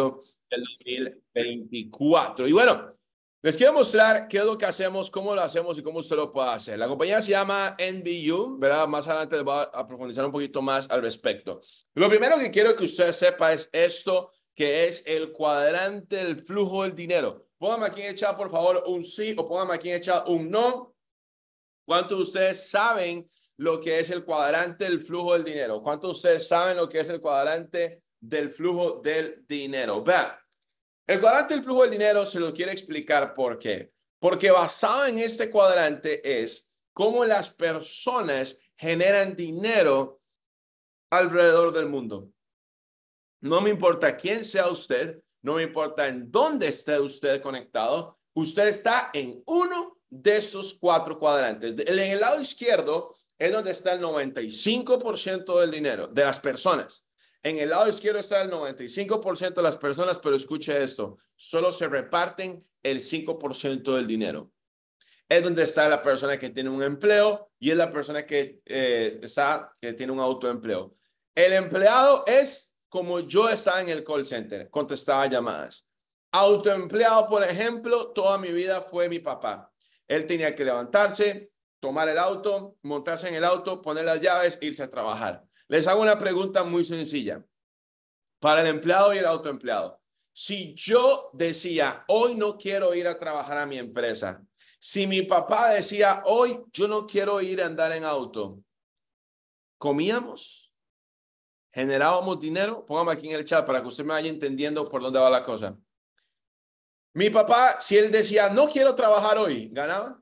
del 2024. Y bueno, les quiero mostrar qué es lo que hacemos, cómo lo hacemos y cómo usted lo puede hacer. La compañía se llama NBU, ¿verdad? Más adelante les voy a profundizar un poquito más al respecto. Lo primero que quiero que usted sepa es esto, que es el cuadrante del flujo del dinero. Pónganme aquí en chat, por favor, un sí o pónganme aquí en chat un no. ¿Cuántos de ustedes saben lo que es el cuadrante del flujo del dinero? ¿Cuántos de ustedes saben lo que es el cuadrante del flujo del dinero. Vean, el cuadrante del flujo del dinero se lo quiero explicar por qué. Porque basado en este cuadrante es cómo las personas generan dinero alrededor del mundo. No me importa quién sea usted, no me importa en dónde esté usted conectado, usted está en uno de esos cuatro cuadrantes. En el lado izquierdo es donde está el 95% del dinero de las personas. En el lado izquierdo está el 95% de las personas, pero escuche esto, solo se reparten el 5% del dinero. Es donde está la persona que tiene un empleo y es la persona que eh, está, que tiene un autoempleo. El empleado es como yo estaba en el call center, contestaba llamadas. Autoempleado, por ejemplo, toda mi vida fue mi papá. Él tenía que levantarse, tomar el auto, montarse en el auto, poner las llaves, irse a trabajar. Les hago una pregunta muy sencilla. Para el empleado y el autoempleado. Si yo decía, hoy no quiero ir a trabajar a mi empresa. Si mi papá decía, hoy yo no quiero ir a andar en auto. ¿Comíamos? ¿Generábamos dinero? Póngame aquí en el chat para que usted me vaya entendiendo por dónde va la cosa. Mi papá, si él decía, no quiero trabajar hoy, ganaba.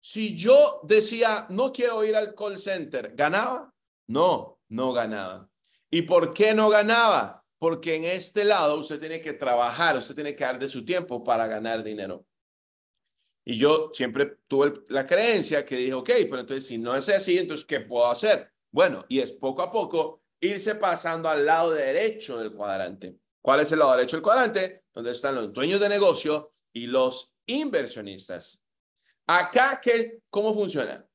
Si yo decía, no quiero ir al call center, ganaba. No, no ganaba. ¿Y por qué no ganaba? Porque en este lado usted tiene que trabajar, usted tiene que dar de su tiempo para ganar dinero. Y yo siempre tuve la creencia que dije, ok, pero entonces si no es así, entonces ¿qué puedo hacer? Bueno, y es poco a poco irse pasando al lado derecho del cuadrante. ¿Cuál es el lado derecho del cuadrante? Donde están los dueños de negocio y los inversionistas. Acá, ¿qué, ¿cómo funciona?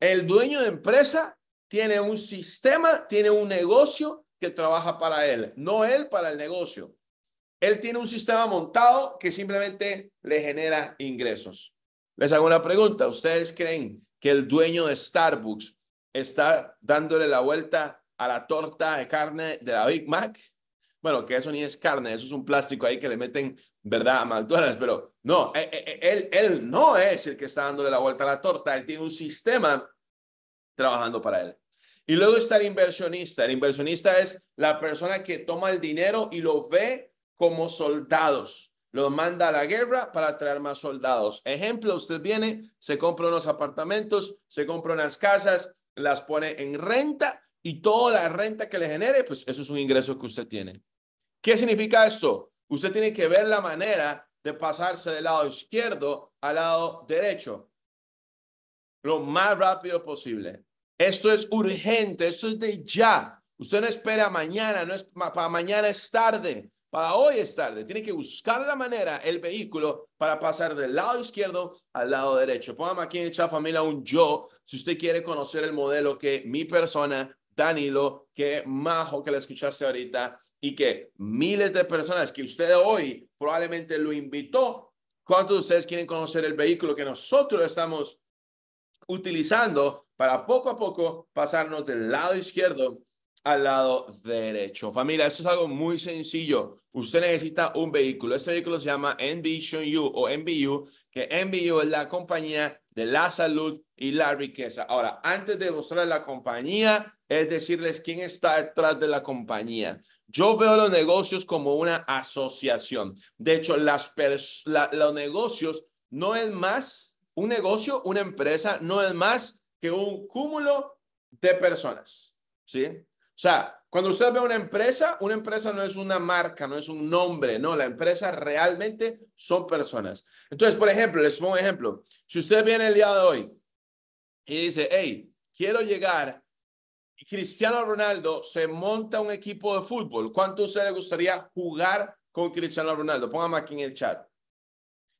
El dueño de empresa tiene un sistema, tiene un negocio que trabaja para él, no él para el negocio. Él tiene un sistema montado que simplemente le genera ingresos. Les hago una pregunta. ¿Ustedes creen que el dueño de Starbucks está dándole la vuelta a la torta de carne de la Big Mac? Bueno, que eso ni es carne, eso es un plástico ahí que le meten, ¿verdad? A McDonald's, pero no, eh, eh, eh, él, él no es el que está dándole la vuelta a la torta, él tiene un sistema trabajando para él. Y luego está el inversionista. El inversionista es la persona que toma el dinero y lo ve como soldados. Lo manda a la guerra para traer más soldados. Ejemplo, usted viene, se compra unos apartamentos, se compra unas casas, las pone en renta y toda la renta que le genere, pues eso es un ingreso que usted tiene. ¿Qué significa esto? Usted tiene que ver la manera de pasarse del lado izquierdo al lado derecho lo más rápido posible. Esto es urgente, esto es de ya. Usted no espera mañana, para mañana es tarde, para hoy es tarde. Tiene que buscar la manera, el vehículo, para pasar del lado izquierdo al lado derecho. Póngame aquí en chat, familia un yo, si usted quiere conocer el modelo que mi persona, Danilo, que majo que le escuchaste ahorita, y que miles de personas que usted hoy probablemente lo invitó, ¿cuántos de ustedes quieren conocer el vehículo que nosotros estamos utilizando para poco a poco pasarnos del lado izquierdo al lado derecho. Familia, eso es algo muy sencillo. Usted necesita un vehículo. Este vehículo se llama Envision U o NBU. que NBU es la compañía de la salud y la riqueza. Ahora, antes de mostrar la compañía, es decirles quién está detrás de la compañía. Yo veo los negocios como una asociación. De hecho, las los negocios no es más un negocio, una empresa, no es más que un cúmulo de personas. ¿Sí? O sea, cuando usted ve una empresa, una empresa no es una marca, no es un nombre, no, la empresa realmente son personas. Entonces, por ejemplo, les pongo un ejemplo. Si usted viene el día de hoy y dice, hey, quiero llegar Cristiano Ronaldo se monta un equipo de fútbol, ¿cuánto a usted le gustaría jugar con Cristiano Ronaldo? Póngame aquí en el chat.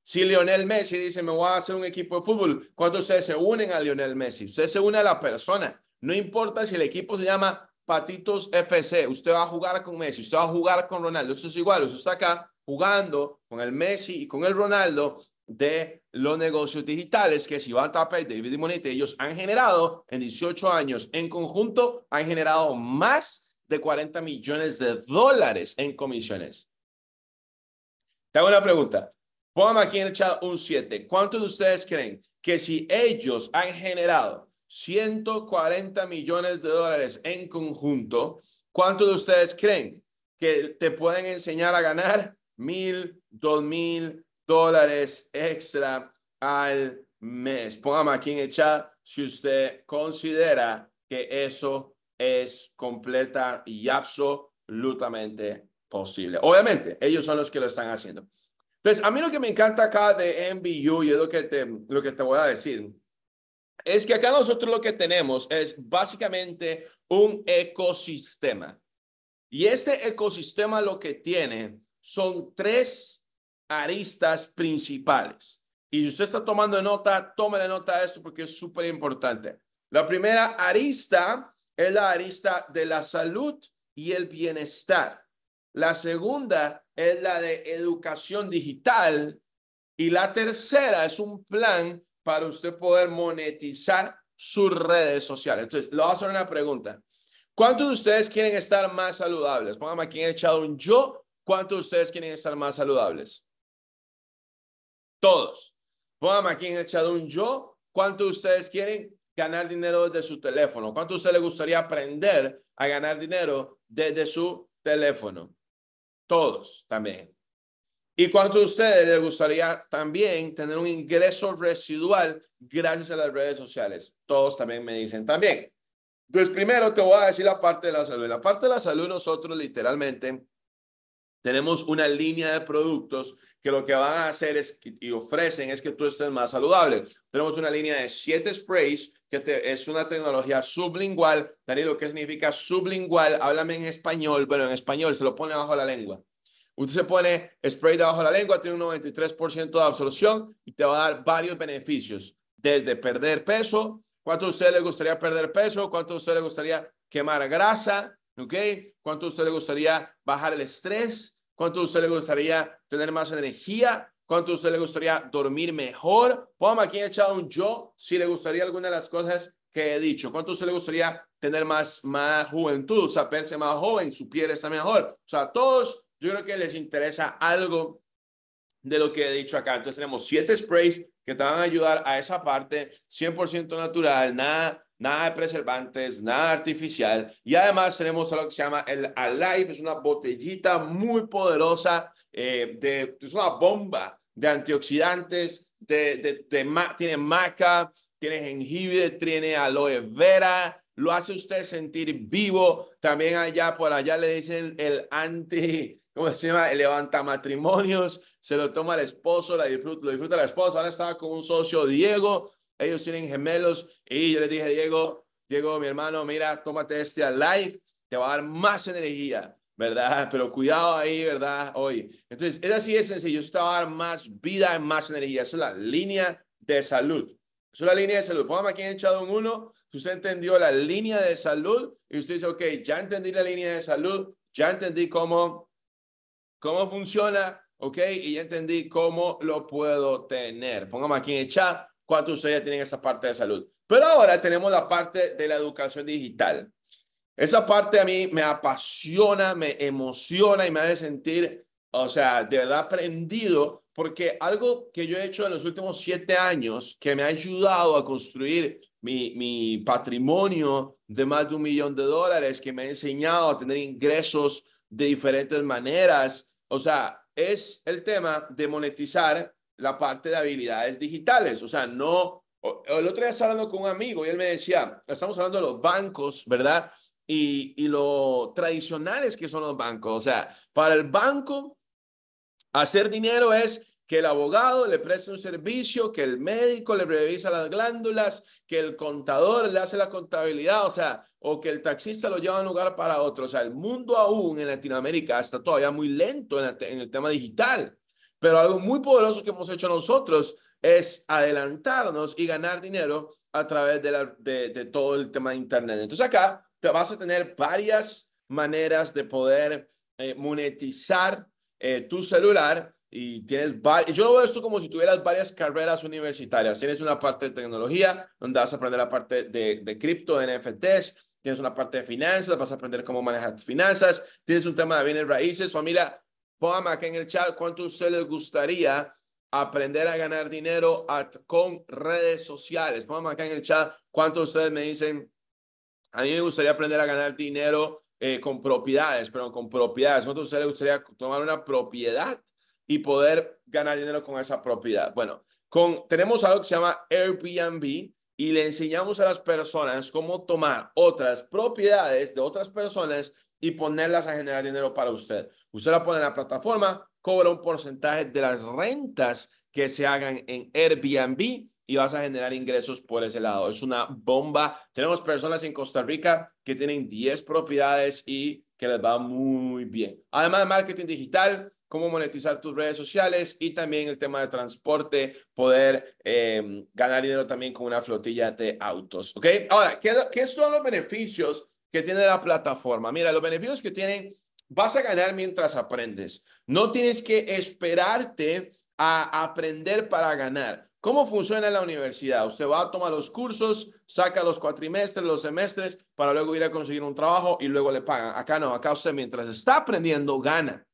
Si Lionel Messi dice, me voy a hacer un equipo de fútbol, cuando ustedes se unen a Lionel Messi? Usted se une a la persona. No importa si el equipo se llama Patitos FC, usted va a jugar con Messi, usted va a jugar con Ronaldo. Eso es igual, usted está acá jugando con el Messi y con el Ronaldo de los negocios digitales que Iván Tapé y David Monete, ellos han generado en 18 años en conjunto, han generado más de 40 millones de dólares en comisiones. Te hago una pregunta. Pongan aquí en el chat un 7. ¿Cuántos de ustedes creen que si ellos han generado 140 millones de dólares en conjunto, ¿cuántos de ustedes creen que te pueden enseñar a ganar mil, dos mil dólares extra al mes? Pongan aquí en el chat si usted considera que eso es completa y absolutamente posible. Obviamente, ellos son los que lo están haciendo. Entonces, a mí lo que me encanta acá de MBU, y es lo que te, lo que te voy a decir, es que acá nosotros lo que tenemos es básicamente un ecosistema. Y este ecosistema lo que tiene son tres aristas principales. Y si usted está tomando nota, tome la nota de esto porque es súper importante. La primera arista es la arista de la salud y el bienestar. La segunda es la de educación digital. Y la tercera es un plan para usted poder monetizar sus redes sociales. Entonces, le voy a hacer una pregunta. ¿Cuántos de ustedes quieren estar más saludables? Póngame aquí en el chat un yo. ¿Cuántos de ustedes quieren estar más saludables? Todos. Póngame aquí en el chat un yo. ¿Cuántos de ustedes quieren ganar dinero desde su teléfono? ¿Cuánto a usted le gustaría aprender a ganar dinero desde su teléfono? Todos también. ¿Y cuántos de ustedes les gustaría también tener un ingreso residual gracias a las redes sociales? Todos también me dicen también. Entonces, primero te voy a decir la parte de la salud. la parte de la salud, nosotros literalmente tenemos una línea de productos que lo que van a hacer es, y ofrecen es que tú estés más saludable. Tenemos una línea de siete sprays que es una tecnología sublingual. Danilo, ¿qué significa sublingual? Háblame en español, Bueno, en español se lo pone abajo la lengua. Usted se pone spray debajo de la lengua, tiene un 93% de absorción y te va a dar varios beneficios, desde perder peso, cuánto a usted le gustaría perder peso, cuánto a usted le gustaría quemar grasa, ¿ok? Cuánto a usted le gustaría bajar el estrés, cuánto a usted le gustaría tener más energía, ¿Cuánto a usted le gustaría dormir mejor? Póngame aquí echado un yo si le gustaría alguna de las cosas que he dicho. ¿Cuánto a usted le gustaría tener más, más juventud, verse más joven, su piel está mejor? O sea, a todos yo creo que les interesa algo de lo que he dicho acá. Entonces tenemos siete sprays que te van a ayudar a esa parte 100% natural, nada, nada de preservantes, nada artificial. Y además tenemos lo que se llama el Alive, es una botellita muy poderosa eh, de, es una bomba de antioxidantes, de, tiene maca, tiene jengibre, tiene aloe vera, lo hace usted sentir vivo. También allá por allá le dicen el anti, ¿cómo se llama? El levanta matrimonios, se lo toma el esposo, la disfruta, lo disfruta la esposa. Ahora estaba con un socio, Diego, ellos tienen gemelos y yo le dije, Diego, Diego, mi hermano, mira, tómate este live, te va a dar más energía. ¿verdad? Pero cuidado ahí, ¿verdad? Hoy. Entonces, es así es sencillo. Usted va a dar más vida, más energía. es la línea de salud. es la línea de salud. Póngame aquí en echado un uno. Si usted entendió la línea de salud y usted dice, ok, ya entendí la línea de salud, ya entendí cómo, cómo funciona, ok, y ya entendí cómo lo puedo tener. Póngame aquí en el chat cuántos de ustedes tienen esa parte de salud. Pero ahora tenemos la parte de la educación digital. Esa parte a mí me apasiona, me emociona y me hace sentir, o sea, de verdad aprendido, porque algo que yo he hecho en los últimos siete años que me ha ayudado a construir mi, mi patrimonio de más de un millón de dólares, que me ha enseñado a tener ingresos de diferentes maneras, o sea, es el tema de monetizar la parte de habilidades digitales, o sea, no... El otro día estaba hablando con un amigo y él me decía, estamos hablando de los bancos, ¿verdad? y, lo tradicionales que son los bancos. O sea, para el banco, hacer dinero es que el abogado le preste un servicio, que el médico le revisa las glándulas, que el contador le hace la contabilidad, o sea, o que el taxista lo lleva a un lugar para otro. O sea, el mundo aún en Latinoamérica está todavía muy lento en, el tema digital, pero algo muy poderoso que hemos hecho nosotros es adelantarnos y ganar dinero a través de, de, de todo el tema de Internet. Entonces acá vas a tener varias maneras de poder eh, monetizar eh, tu celular y tienes yo lo veo esto como si tuvieras varias carreras universitarias. Tienes una parte de tecnología, donde vas a aprender la parte de, de cripto, de NFTs, tienes una parte de finanzas, vas a aprender cómo manejar tus finanzas, tienes un tema de bienes raíces, familia, póngame acá en el chat cuánto a usted les gustaría aprender a ganar dinero con redes sociales. Póngame acá en el chat cuánto ustedes me dicen a mí me gustaría aprender a ganar dinero eh, con propiedades, pero con propiedades. ¿No a usted le gustaría tomar una propiedad y poder ganar dinero con esa propiedad? Bueno, con, tenemos algo que se llama Airbnb y le enseñamos a las personas cómo tomar otras propiedades de otras personas y ponerlas a generar dinero para usted. Usted la pone en la plataforma, cobra un porcentaje de las rentas que se hagan en Airbnb y vas a generar ingresos por ese lado. Es una bomba. Tenemos personas en Costa Rica que tienen 10 propiedades y que les va muy bien. Además de marketing digital, cómo monetizar tus redes sociales y también el tema de transporte, poder em, ganar dinero también con una flotilla de autos. ¿Ok? Ahora, ¿qué, ¿qué son los beneficios que tiene la plataforma? Mira, los beneficios que tienen, vas a ganar mientras aprendes. No tienes que esperarte a aprender para ganar. ¿Cómo funciona la universidad? Usted va a tomar los cursos, saca los cuatrimestres, los semestres, para luego ir a conseguir un trabajo y luego le pagan. Acá no, acá usted mientras está aprendiendo, gana.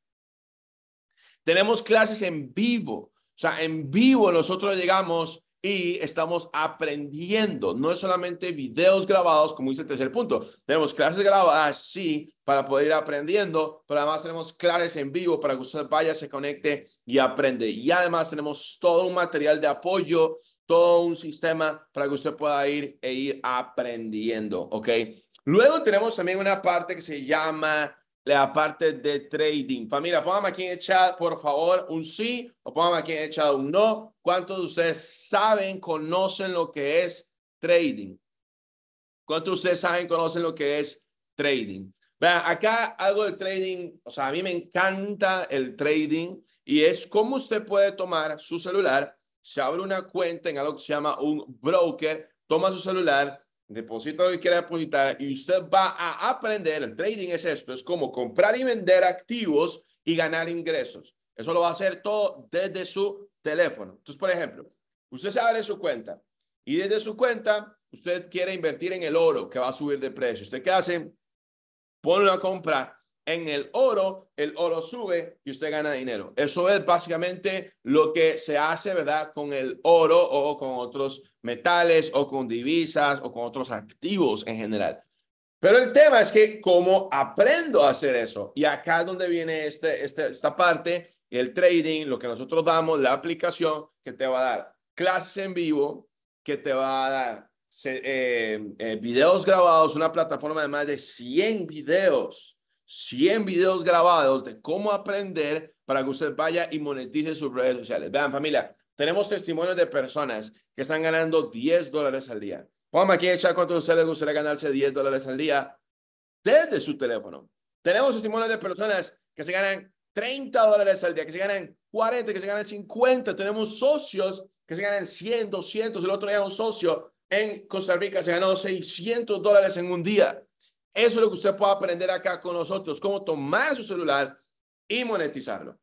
Tenemos clases en vivo. O sea, en vivo nosotros llegamos y estamos aprendiendo. No es solamente videos grabados, como dice el tercer punto. Tenemos clases grabadas, sí, para poder ir aprendiendo, pero además tenemos clases en vivo para que usted vaya, se conecte y aprende. Y además tenemos todo un material de apoyo, todo un sistema para que usted pueda ir e ir aprendiendo, ¿ok? Luego tenemos también una parte que se llama la parte de trading. Familia, póngame aquí en el por favor, un sí o póngame aquí en un no. ¿Cuántos de ustedes saben, conocen lo que es trading? ¿Cuántos de ustedes saben, conocen lo que es trading? Vean, acá algo de trading, o sea, a mí me encanta el trading y es como usted puede tomar su celular, se abre una cuenta en algo que se llama un broker, toma su celular, deposita lo que quiera depositar y usted va a aprender, el trading es esto, es como comprar y vender activos y ganar ingresos. Eso lo va a hacer todo desde su teléfono. Entonces, por ejemplo, usted se abre su cuenta y desde su cuenta usted quiere invertir en el oro que va a subir de precio. ¿Usted qué hace? Pone una compra en el oro, el oro sube y usted gana dinero. Eso es básicamente lo que se hace, ¿verdad? Con el oro o con otros metales o con divisas o con otros activos en general. Pero el tema es que cómo aprendo a hacer eso. Y acá es donde viene este, este esta parte, el trading, lo que nosotros damos, la aplicación que te va a dar clases en vivo, que te va a dar eh, eh, videos grabados, una plataforma de más de 100 videos 100 videos grabados de cómo aprender para que usted vaya y monetice sus redes sociales. Vean, familia, tenemos testimonios de personas que están ganando 10 dólares al día. Vamos aquí en echar cuánto a ustedes les gustaría ganarse 10 dólares al día desde su teléfono. Tenemos testimonios de personas que se ganan 30 dólares al día, que se ganan 40, que se ganan 50. Tenemos socios que se ganan 100, 200. El otro día un socio en Costa Rica se ganó 600 dólares en un día. Eso es lo que usted puede aprender acá con nosotros, cómo tomar su celular y monetizarlo.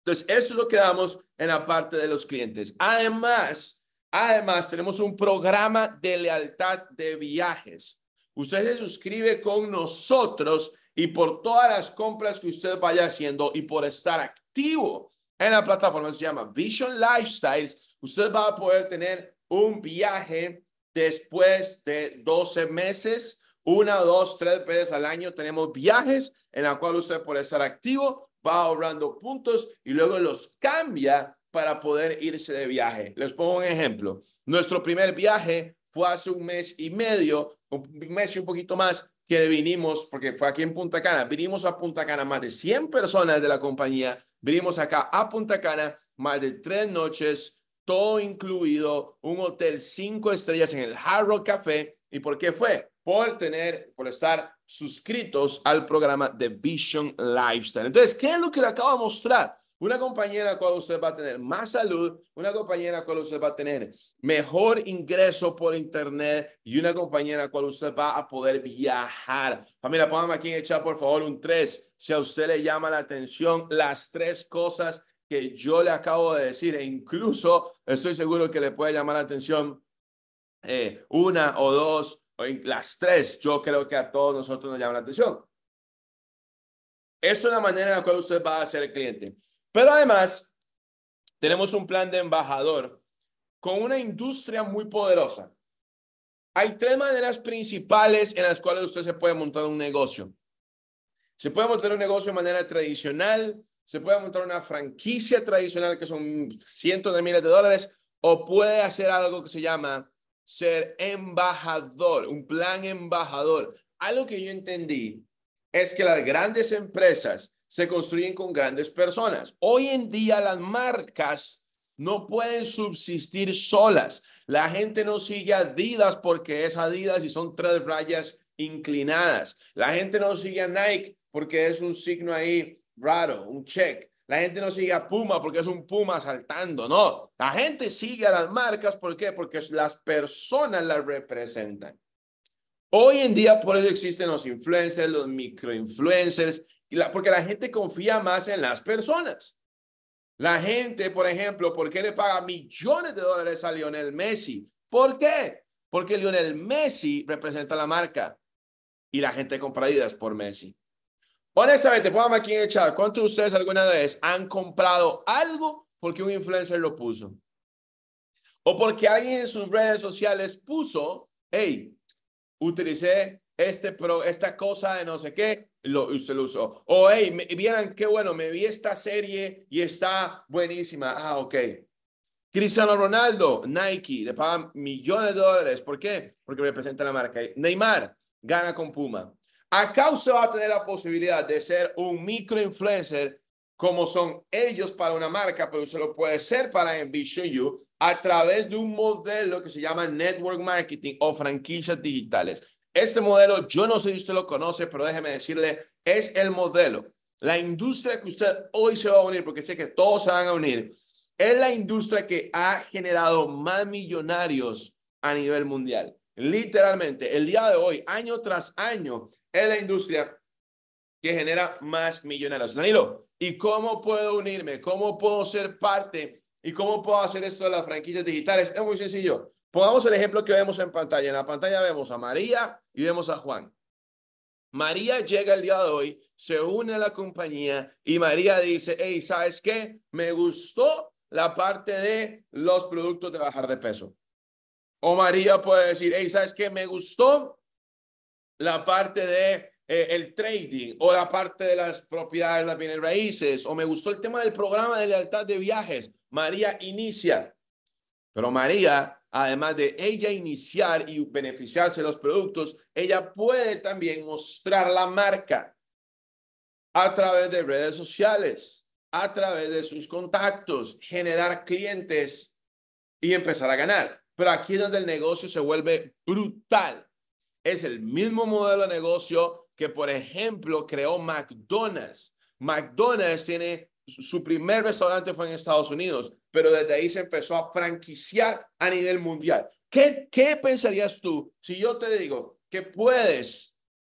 Entonces, eso es lo que damos en la parte de los clientes. Además, además tenemos un programa de lealtad de viajes. Usted se suscribe con nosotros y por todas las compras que usted vaya haciendo y por estar activo en la plataforma, se llama Vision Lifestyles, usted va a poder tener un viaje después de 12 meses una, dos, tres veces al año tenemos viajes en la cual usted por estar activo va ahorrando puntos y luego los cambia para poder irse de viaje. Les pongo un ejemplo. Nuestro primer viaje fue hace un mes y medio, un mes y un poquito más, que vinimos, porque fue aquí en Punta Cana, vinimos a Punta Cana más de 100 personas de la compañía, vinimos acá a Punta Cana más de tres noches, todo incluido, un hotel cinco estrellas en el Hard Café, ¿Y por qué fue? Por tener, por estar suscritos al programa de Vision Lifestyle. Entonces, ¿qué es lo que le acabo de mostrar? Una compañera a cual usted va a tener más salud, una compañera con cual usted va a tener mejor ingreso por internet y una compañera cual usted va a poder viajar. Familia, póngame aquí en el chat, por favor, un 3. Si a usted le llama la atención las tres cosas que yo le acabo de decir, e incluso estoy seguro que le puede llamar la atención eh, una o dos, o en las tres, yo creo que a todos nosotros nos llama la atención. Esa es la manera en la cual usted va a ser el cliente. Pero además, tenemos un plan de embajador con una industria muy poderosa. Hay tres maneras principales en las cuales usted se puede montar un negocio. Se puede montar un negocio de manera tradicional, se puede montar una franquicia tradicional que son cientos de miles de dólares, o puede hacer algo que se llama ser embajador, un plan embajador. Algo que yo entendí es que las grandes empresas se construyen con grandes personas. Hoy en día las marcas no pueden subsistir solas. La gente no sigue Adidas porque es Adidas y son tres rayas inclinadas. La gente no sigue a Nike porque es un signo ahí raro, un check. La gente no sigue a Puma porque es un Puma saltando, no. La gente sigue a las marcas, ¿por qué? Porque las personas las representan. Hoy en día por eso existen los influencers, los microinfluencers, porque la gente confía más en las personas. La gente, por ejemplo, ¿por qué le paga millones de dólares a Lionel Messi? ¿Por qué? Porque Lionel Messi representa la marca y la gente compra por Messi. Honestamente, pónganme aquí en el chat, ¿cuántos de ustedes alguna vez han comprado algo porque un influencer lo puso? O porque alguien en sus redes sociales puso, hey, utilicé este pro, esta cosa de no sé qué, lo, usted lo usó. O hey, me, vieran qué bueno, me vi esta serie y está buenísima. Ah, ok. Cristiano Ronaldo, Nike, le pagan millones de dólares. ¿Por qué? Porque representa la marca. Neymar gana con Puma. Acá usted va a tener la posibilidad de ser un microinfluencer como son ellos para una marca, pero se lo puede ser para Envision You a través de un modelo que se llama Network Marketing o franquicias digitales. Este modelo, yo no sé si usted lo conoce, pero déjeme decirle, es el modelo. La industria que usted hoy se va a unir, porque sé que todos se van a unir, es la industria que ha generado más millonarios a nivel mundial. Literalmente, el día de hoy, año tras año, es la industria que genera más millonarios. Danilo, ¿y cómo puedo unirme? ¿Cómo puedo ser parte? ¿Y cómo puedo hacer esto de las franquicias digitales? Es muy sencillo. Pongamos el ejemplo que vemos en pantalla. En la pantalla vemos a María y vemos a Juan. María llega el día de hoy, se une a la compañía y María dice, hey, ¿sabes qué? Me gustó la parte de los productos de bajar de peso. O María puede decir, hey, ¿sabes qué? Me gustó la parte de eh, el trading o la parte de las propiedades, las bienes raíces, o me gustó el tema del programa de lealtad de viajes. María inicia, pero María, además de ella iniciar y beneficiarse de los productos, ella puede también mostrar la marca a través de redes sociales, a través de sus contactos, generar clientes y empezar a ganar. Pero aquí es donde el negocio se vuelve brutal es el mismo modelo de negocio que, por ejemplo, creó McDonald's. McDonald's tiene su primer restaurante fue en Estados Unidos, pero desde ahí se empezó a franquiciar a nivel mundial. ¿Qué, pensarías tú si yo te digo que puedes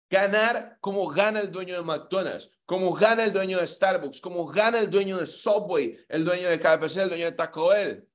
ganar como gana el dueño de McDonald's, como gana el dueño de Starbucks, como gana el dueño de Subway, el dueño de KFC, el dueño de Taco Bell?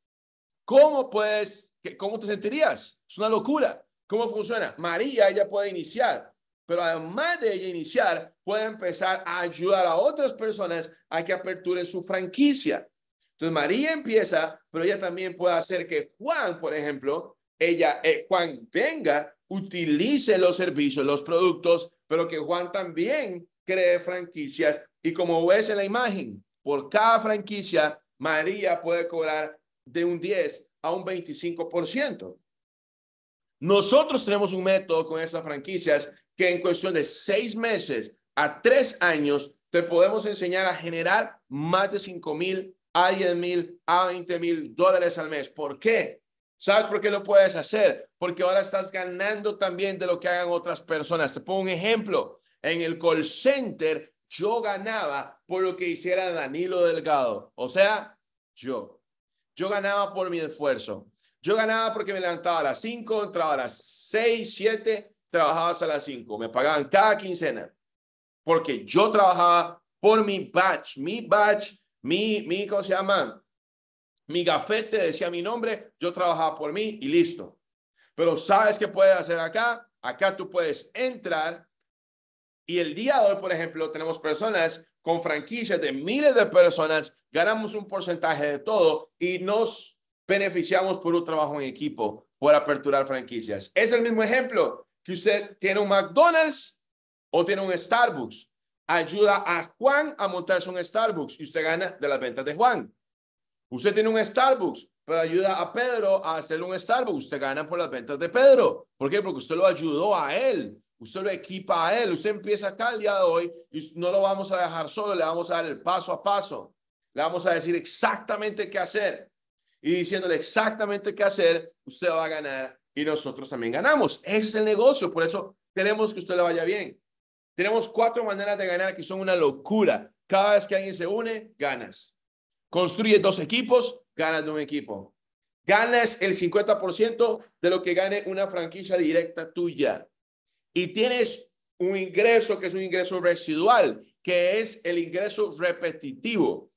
¿Cómo puedes, cómo te sentirías? Es una locura. ¿Cómo funciona? María, ella puede iniciar, pero además de ella iniciar, puede empezar a ayudar a otras personas a que aperturen su franquicia. Entonces María empieza, pero ella también puede hacer que Juan, por ejemplo, ella, eh, Juan venga, utilice los servicios, los productos, pero que Juan también cree franquicias. Y como ves en la imagen, por cada franquicia, María puede cobrar de un 10 a un 25%. Nosotros tenemos un método con esas franquicias que en cuestión de seis meses a tres años te podemos enseñar a generar más de 5 mil a 10 mil a 20 mil dólares al mes. ¿Por qué? ¿Sabes por qué lo puedes hacer? Porque ahora estás ganando también de lo que hagan otras personas. Te pongo un ejemplo. En el call center yo ganaba por lo que hiciera Danilo Delgado. O sea, yo. Yo ganaba por mi esfuerzo. Yo ganaba porque me levantaba a las 5, entraba a las 6, 7, trabajaba hasta las 5. Me pagaban cada quincena porque yo trabajaba por mi batch, mi batch, mi, mi ¿cómo se llama? Mi gafete decía mi nombre, yo trabajaba por mí y listo. Pero ¿sabes qué puedes hacer acá? Acá tú puedes entrar y el día de hoy, por ejemplo, tenemos personas con franquicias de miles de personas, ganamos un porcentaje de todo y nos beneficiamos por un trabajo en equipo, por aperturar franquicias. Es el mismo ejemplo que usted tiene un McDonald's o tiene un Starbucks. Ayuda a Juan a montarse un Starbucks y usted gana de las ventas de Juan. Usted tiene un Starbucks, pero ayuda a Pedro a hacer un Starbucks. Usted gana por las ventas de Pedro. ¿Por qué? Porque usted lo ayudó a él. Usted lo equipa a él. Usted empieza acá el día de hoy y no lo vamos a dejar solo. Le vamos a dar el paso a paso. Le vamos a decir exactamente qué hacer y diciéndole exactamente qué hacer, usted va a ganar y nosotros también ganamos. Ese es el negocio, por eso queremos que usted le vaya bien. Tenemos cuatro maneras de ganar que son una locura. Cada vez que alguien se une, ganas. Construye dos equipos, ganas de un equipo. Ganas el 50% de lo que gane una franquicia directa tuya. Y tienes un ingreso que es un ingreso residual, que es el ingreso repetitivo.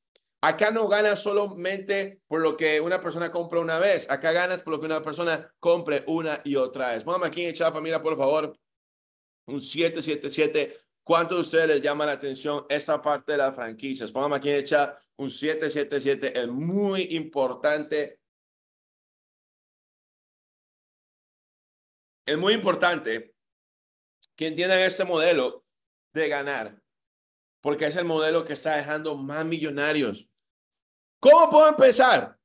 Acá no ganas solamente por lo que una persona compra una vez. Acá ganas por lo que una persona compre una y otra vez. Vamos aquí echa Chapa, mira por favor. Un 777. ¿Cuántos de ustedes les llama la atención esta parte de las franquicias? Vamos aquí echa un Un 777 es muy importante. Es muy importante Quien entiendan este modelo de ganar, porque es el modelo que está dejando más millonarios ¿Cómo puedo empezar?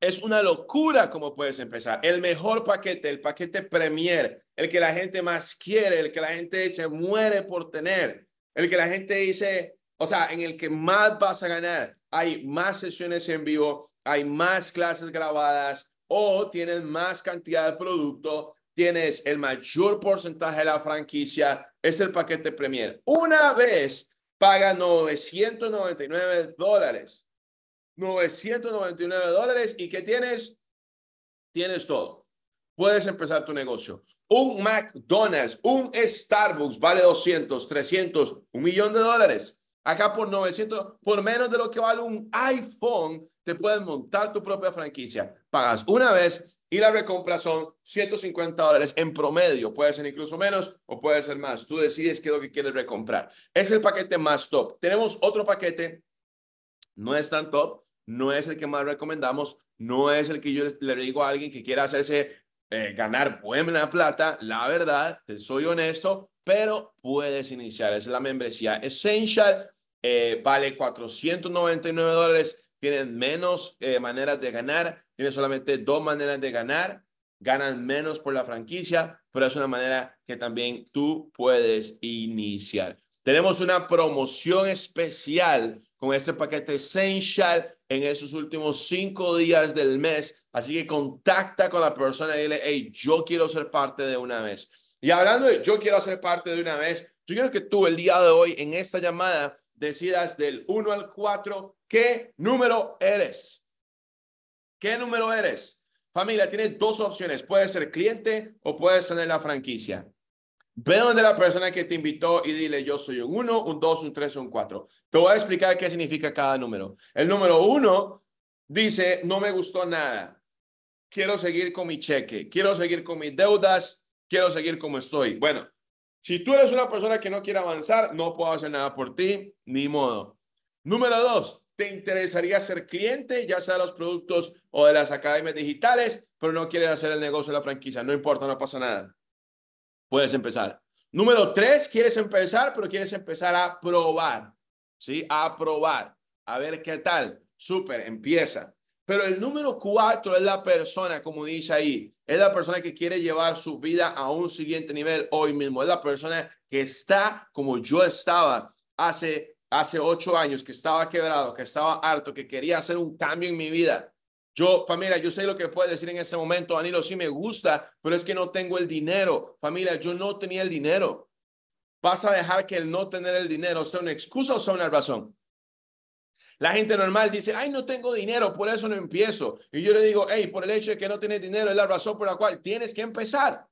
Es una locura cómo puedes empezar. El mejor paquete, el paquete Premier, el que la gente más quiere, el que la gente se muere por tener, el que la gente dice, o sea, en el que más vas a ganar. Hay más sesiones en vivo, hay más clases grabadas o tienes más cantidad de producto, tienes el mayor porcentaje de la franquicia, es el paquete Premier. Una vez paga 999 dólares 999 dólares y ¿qué tienes? Tienes todo. Puedes empezar tu negocio. Un McDonald's, un Starbucks vale 200, 300, un millón de dólares. Acá por 900, por menos de lo que vale un iPhone, te puedes montar tu propia franquicia. Pagas una vez y la recompra son 150 dólares en promedio. Puede ser incluso menos o puede ser más. Tú decides qué es lo que quieres recomprar. Es el paquete más top. Tenemos otro paquete, no es tan top, no es el que más recomendamos, no es el que yo le digo a alguien que quiera hacerse eh, ganar buena plata, la verdad, te soy honesto, pero puedes iniciar. Es la membresía Essential, eh, vale 499 dólares, tienen menos eh, maneras de ganar, tienen solamente dos maneras de ganar, ganan menos por la franquicia, pero es una manera que también tú puedes iniciar. Tenemos una promoción especial con este paquete Essential en esos últimos cinco días del mes. Así que contacta con la persona y dile, hey, yo quiero ser parte de una vez. Y hablando de yo quiero ser parte de una vez, yo quiero que tú el día de hoy en esta llamada decidas del 1 al 4 qué número eres. ¿Qué número eres? Familia, tienes dos opciones. Puedes ser cliente o puedes tener la franquicia. Ve donde la persona que te invitó y dile, yo soy un 1, un 2, un 3, un 4. Te voy a explicar qué significa cada número. El número 1 dice, no me gustó nada. Quiero seguir con mi cheque, quiero seguir con mis deudas, quiero seguir como estoy. Bueno, si tú eres una persona que no quiere avanzar, no puedo hacer nada por ti, ni modo. Número 2, te interesaría ser cliente, ya sea de los productos o de las academias digitales, pero no quieres hacer el negocio de la franquicia. No importa, no pasa nada puedes empezar. Número tres, quieres empezar, pero quieres empezar a probar, ¿sí? A probar, a ver qué tal. Súper, empieza. Pero el número cuatro es la persona, como dice ahí, es la persona que quiere llevar su vida a un siguiente nivel hoy mismo. Es la persona que está como yo estaba hace, hace ocho años, que estaba quebrado, que estaba harto, que quería hacer un cambio en mi vida. Yo, familia, yo sé lo que puede decir en ese momento, Danilo, sí me gusta, pero es que no tengo el dinero. Familia, yo no tenía el dinero. ¿Vas a dejar que el no tener el dinero sea una excusa o sea una razón? La gente normal dice, ay, no tengo dinero, por eso no empiezo. Y yo le digo, hey, por el hecho de que no tienes dinero es la razón por la cual tienes que empezar.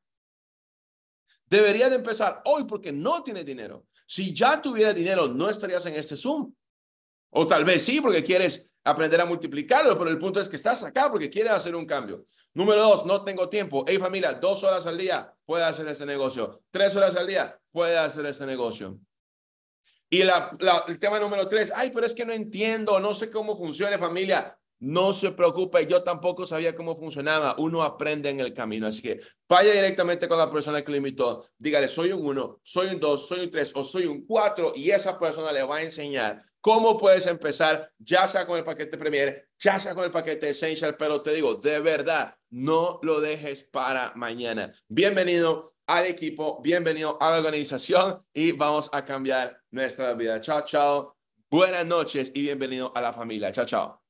Deberías de empezar hoy porque no tienes dinero. Si ya tuvieras dinero, no estarías en este Zoom. O tal vez sí, porque quieres aprender a multiplicarlo, pero el punto es que estás acá porque quieres hacer un cambio. Número dos, no tengo tiempo. Hey familia, dos horas al día puede hacer ese negocio. Tres horas al día puede hacer ese negocio. Y el tema número tres, ay, pero es que no entiendo, no sé cómo funciona familia. No se preocupe, yo tampoco sabía cómo funcionaba. Uno aprende en el camino. Así que vaya directamente con la persona que lo invitó. Dígale, soy un uno, soy un dos, soy un tres o soy un cuatro. Y esa persona le va a enseñar ¿Cómo puedes empezar? Ya sea con el paquete Premier, ya sea con el paquete Essential, pero te digo, de verdad, no lo dejes para mañana. Bienvenido al equipo, bienvenido a la organización y vamos a cambiar nuestra vida. Chao, chao. Buenas noches y bienvenido a la familia. Chao, chao.